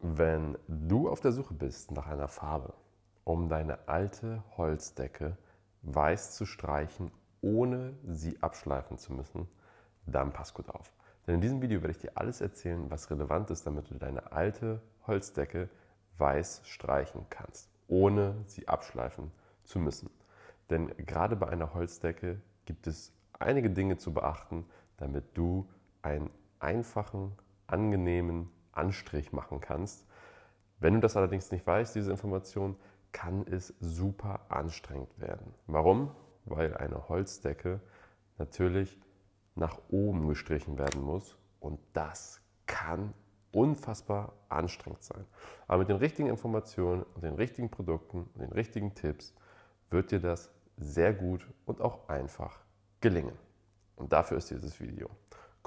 Wenn du auf der Suche bist nach einer Farbe, um deine alte Holzdecke weiß zu streichen, ohne sie abschleifen zu müssen, dann pass gut auf. Denn in diesem Video werde ich dir alles erzählen, was relevant ist, damit du deine alte Holzdecke weiß streichen kannst, ohne sie abschleifen zu müssen. Denn gerade bei einer Holzdecke gibt es einige Dinge zu beachten, damit du einen einfachen, angenehmen, Anstrich machen kannst. Wenn du das allerdings nicht weißt, diese Information, kann es super anstrengend werden. Warum? Weil eine Holzdecke natürlich nach oben gestrichen werden muss und das kann unfassbar anstrengend sein. Aber mit den richtigen Informationen und den richtigen Produkten und den richtigen Tipps wird dir das sehr gut und auch einfach gelingen. Und dafür ist dieses Video.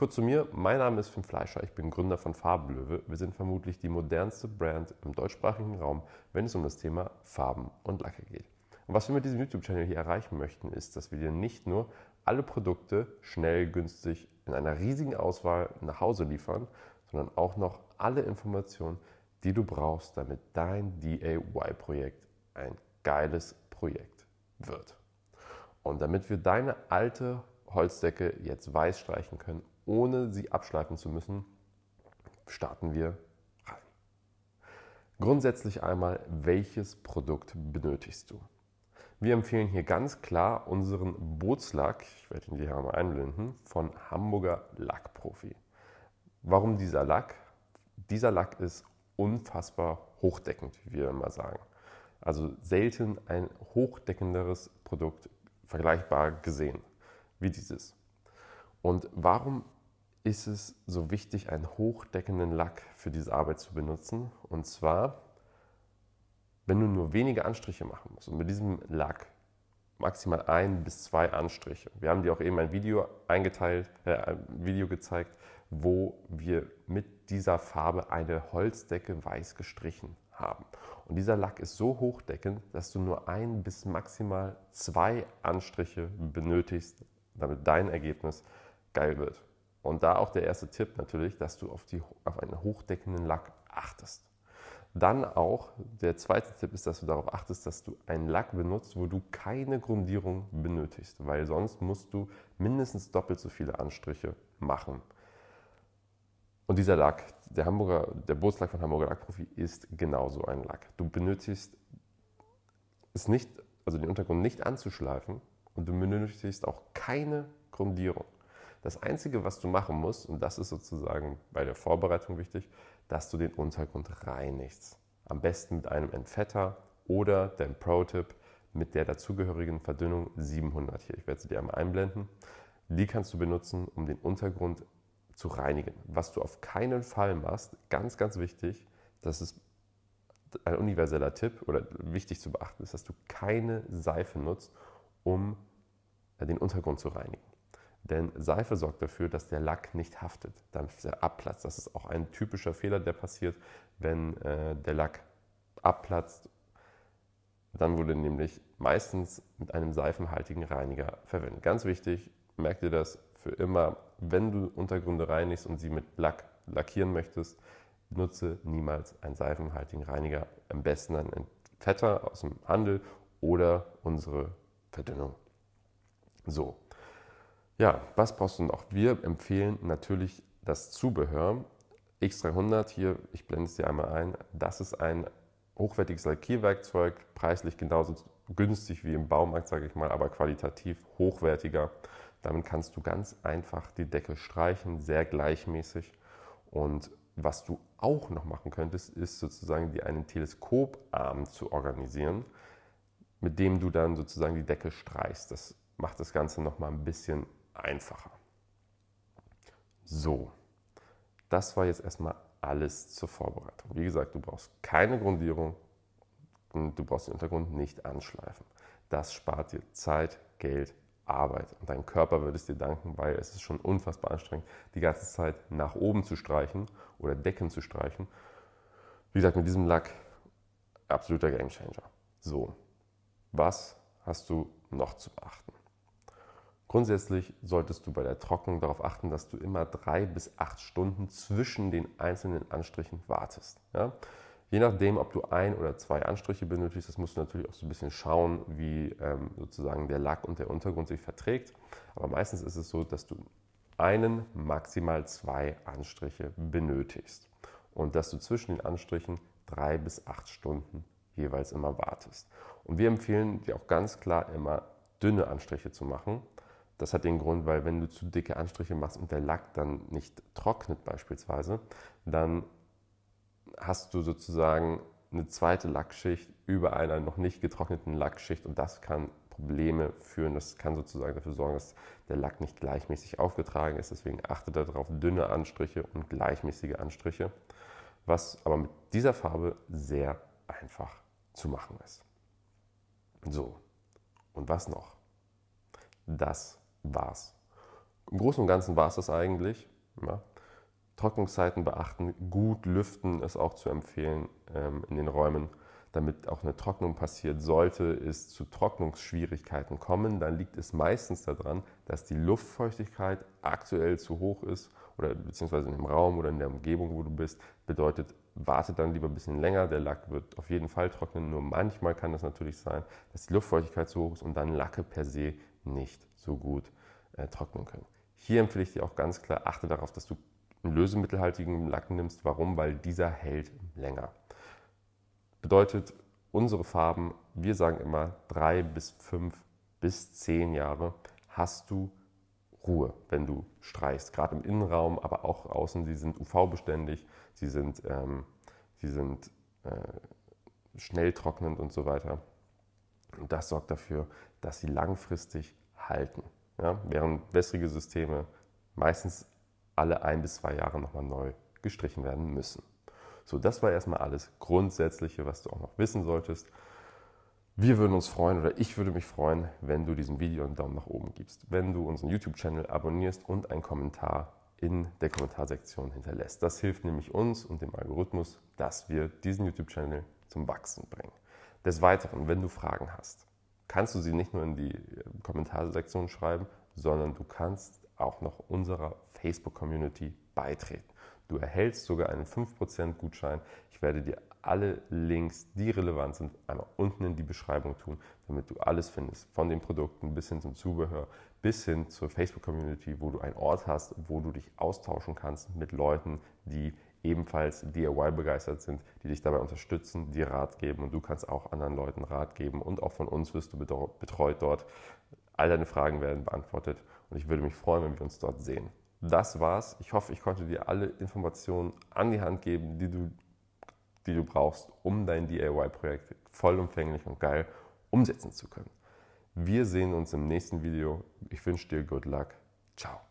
Kurz zu mir, mein Name ist Finn Fleischer, ich bin Gründer von Farbenlöwe. Wir sind vermutlich die modernste Brand im deutschsprachigen Raum, wenn es um das Thema Farben und Lacke geht. Und was wir mit diesem YouTube-Channel hier erreichen möchten, ist, dass wir dir nicht nur alle Produkte schnell, günstig, in einer riesigen Auswahl nach Hause liefern, sondern auch noch alle Informationen, die du brauchst, damit dein DIY-Projekt ein geiles Projekt wird. Und damit wir deine alte Holzdecke jetzt weiß streichen können ohne sie abschleifen zu müssen, starten wir rein. Grundsätzlich einmal, welches Produkt benötigst du? Wir empfehlen hier ganz klar unseren Bootslack, ich werde ihn dir hier mal einblenden, von Hamburger Lackprofi. Warum dieser Lack? Dieser Lack ist unfassbar hochdeckend, wie wir immer sagen. Also selten ein hochdeckenderes Produkt vergleichbar gesehen wie dieses. Und warum ist es so wichtig, einen hochdeckenden Lack für diese Arbeit zu benutzen? Und zwar, wenn du nur wenige Anstriche machen musst. Und mit diesem Lack maximal ein bis zwei Anstriche. Wir haben dir auch eben ein Video eingeteilt, äh, ein Video gezeigt, wo wir mit dieser Farbe eine Holzdecke weiß gestrichen haben. Und dieser Lack ist so hochdeckend, dass du nur ein bis maximal zwei Anstriche benötigst, damit dein Ergebnis geil wird. Und da auch der erste Tipp natürlich, dass du auf, die, auf einen hochdeckenden Lack achtest. Dann auch der zweite Tipp ist, dass du darauf achtest, dass du einen Lack benutzt, wo du keine Grundierung benötigst, weil sonst musst du mindestens doppelt so viele Anstriche machen. Und dieser Lack, der Hamburger, der Bootslack von Hamburger Lackprofi ist genauso ein Lack. Du benötigst es nicht, also den Untergrund nicht anzuschleifen und du benötigst auch keine Grundierung. Das Einzige, was du machen musst, und das ist sozusagen bei der Vorbereitung wichtig, dass du den Untergrund reinigst. Am besten mit einem Entfetter oder, dein Pro-Tipp, mit der dazugehörigen Verdünnung 700 hier. Ich werde sie dir einmal einblenden. Die kannst du benutzen, um den Untergrund zu reinigen. Was du auf keinen Fall machst, ganz, ganz wichtig, das ist ein universeller Tipp oder wichtig zu beachten, ist, dass du keine Seife nutzt, um den Untergrund zu reinigen. Denn Seife sorgt dafür, dass der Lack nicht haftet, dass er abplatzt. Das ist auch ein typischer Fehler, der passiert, wenn äh, der Lack abplatzt. Dann wurde nämlich meistens mit einem seifenhaltigen Reiniger verwendet. Ganz wichtig, merkt ihr das für immer, wenn du Untergründe reinigst und sie mit Lack lackieren möchtest, nutze niemals einen seifenhaltigen Reiniger. Am besten einen Fetter aus dem Handel oder unsere Verdünnung. So, ja, was brauchst du noch? Wir empfehlen natürlich das Zubehör. X300 hier, ich blende es dir einmal ein, das ist ein hochwertiges Lackierwerkzeug, preislich genauso günstig wie im Baumarkt, sage ich mal, aber qualitativ hochwertiger. Damit kannst du ganz einfach die Decke streichen, sehr gleichmäßig. Und was du auch noch machen könntest, ist sozusagen dir einen Teleskoparm zu organisieren, mit dem du dann sozusagen die Decke streichst. Das macht das Ganze nochmal ein bisschen einfacher. So, das war jetzt erstmal alles zur Vorbereitung. Wie gesagt, du brauchst keine Grundierung, und du brauchst den Untergrund nicht anschleifen. Das spart dir Zeit, Geld, Arbeit. Und dein Körper wird es dir danken, weil es ist schon unfassbar anstrengend, die ganze Zeit nach oben zu streichen oder Decken zu streichen. Wie gesagt, mit diesem Lack absoluter Gamechanger. So, was hast du noch zu beachten? Grundsätzlich solltest du bei der Trocknung darauf achten, dass du immer drei bis acht Stunden zwischen den einzelnen Anstrichen wartest. Ja? Je nachdem, ob du ein oder zwei Anstriche benötigst, das musst du natürlich auch so ein bisschen schauen, wie ähm, sozusagen der Lack und der Untergrund sich verträgt. Aber meistens ist es so, dass du einen, maximal zwei Anstriche benötigst und dass du zwischen den Anstrichen drei bis acht Stunden jeweils immer wartest. Und wir empfehlen dir auch ganz klar immer dünne Anstriche zu machen, das hat den Grund, weil wenn du zu dicke Anstriche machst und der Lack dann nicht trocknet beispielsweise, dann hast du sozusagen eine zweite Lackschicht über einer noch nicht getrockneten Lackschicht und das kann Probleme führen. Das kann sozusagen dafür sorgen, dass der Lack nicht gleichmäßig aufgetragen ist. Deswegen achte darauf, dünne Anstriche und gleichmäßige Anstriche, was aber mit dieser Farbe sehr einfach zu machen ist. So, und was noch? Das war es. Im Großen und Ganzen war es das eigentlich. Ja. Trocknungszeiten beachten, gut lüften ist auch zu empfehlen ähm, in den Räumen, damit auch eine Trocknung passiert. Sollte es zu Trocknungsschwierigkeiten kommen, dann liegt es meistens daran, dass die Luftfeuchtigkeit aktuell zu hoch ist oder beziehungsweise in dem Raum oder in der Umgebung, wo du bist. Bedeutet, warte dann lieber ein bisschen länger. Der Lack wird auf jeden Fall trocknen. Nur manchmal kann das natürlich sein, dass die Luftfeuchtigkeit zu hoch ist und dann Lacke per se nicht so gut äh, trocknen können. Hier empfehle ich dir auch ganz klar, achte darauf, dass du einen lösemittelhaltigen Lack nimmst. Warum? Weil dieser hält länger. Bedeutet, unsere Farben, wir sagen immer drei bis fünf bis zehn Jahre hast du Ruhe, wenn du streichst. Gerade im Innenraum, aber auch außen. Sie sind UV-beständig, sie sind, ähm, sie sind äh, schnell trocknend und so weiter. Und das sorgt dafür, dass sie langfristig halten. Ja? Während wässrige Systeme meistens alle ein bis zwei Jahre nochmal neu gestrichen werden müssen. So, das war erstmal alles Grundsätzliche, was du auch noch wissen solltest. Wir würden uns freuen oder ich würde mich freuen, wenn du diesem Video einen Daumen nach oben gibst, wenn du unseren YouTube-Channel abonnierst und einen Kommentar in der Kommentarsektion hinterlässt. Das hilft nämlich uns und dem Algorithmus, dass wir diesen YouTube-Channel zum Wachsen bringen. Des Weiteren, wenn du Fragen hast, kannst du sie nicht nur in die äh, Kommentarsektion schreiben, sondern du kannst auch noch unserer Facebook-Community beitreten. Du erhältst sogar einen 5% Gutschein. Ich werde dir alle Links, die relevant sind, einmal unten in die Beschreibung tun, damit du alles findest. Von den Produkten bis hin zum Zubehör, bis hin zur Facebook-Community, wo du einen Ort hast, wo du dich austauschen kannst mit Leuten, die ebenfalls DIY begeistert sind, die dich dabei unterstützen, dir Rat geben und du kannst auch anderen Leuten Rat geben und auch von uns wirst du betreut dort. All deine Fragen werden beantwortet und ich würde mich freuen, wenn wir uns dort sehen. Das war's. Ich hoffe, ich konnte dir alle Informationen an die Hand geben, die du, die du brauchst, um dein DIY-Projekt vollumfänglich und geil umsetzen zu können. Wir sehen uns im nächsten Video. Ich wünsche dir Good Luck. Ciao.